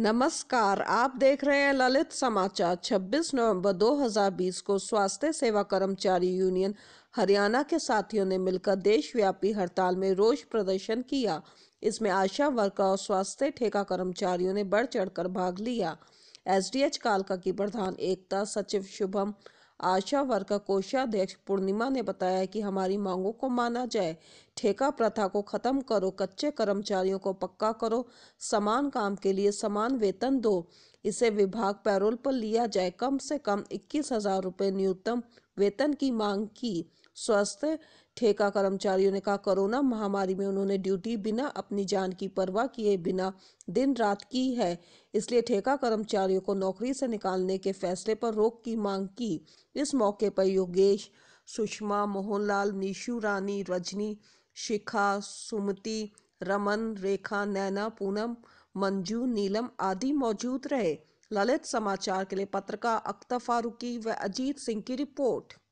नमस्कार आप देख रहे हैं ललित समाचार 26 नवंबर 2020 को स्वास्थ्य सेवा कर्मचारी यूनियन हरियाणा के साथियों ने मिलकर देशव्यापी हड़ताल में रोष प्रदर्शन किया इसमें आशा वर्कर और स्वास्थ्य ठेका कर्मचारियों ने बढ़ चढ़कर भाग लिया एसडीएच कालका की प्रधान एकता सचिव शुभम आशा वर्कर कोषाध्यक्ष पूर्णिमा ने बताया कि हमारी मांगों को माना जाए ठेका प्रथा को खत्म करो कच्चे कर्मचारियों को पक्का करो समान काम के लिए समान वेतन दो इसे विभाग पैरोल पर लिया जाए कम से कम इक्कीस हजार रुपये न्यूनतम वेतन की मांग की स्वास्थ्य ठेका कर्मचारियों ने कहा कोरोना महामारी में उन्होंने ड्यूटी बिना अपनी जान की परवाह किए बिना दिन रात की है इसलिए ठेका कर्मचारियों को नौकरी से निकालने के फैसले पर रोक की मांग की इस मौके पर योगेश सुषमा मोहनलाल निशु रानी रजनी शिखा सुमति रमन रेखा नैना पूनम मंजू नीलम आदि मौजूद रहे ललित समाचार के लिए पत्रकार अख्तर फारूकी व अजीत सिंह की रिपोर्ट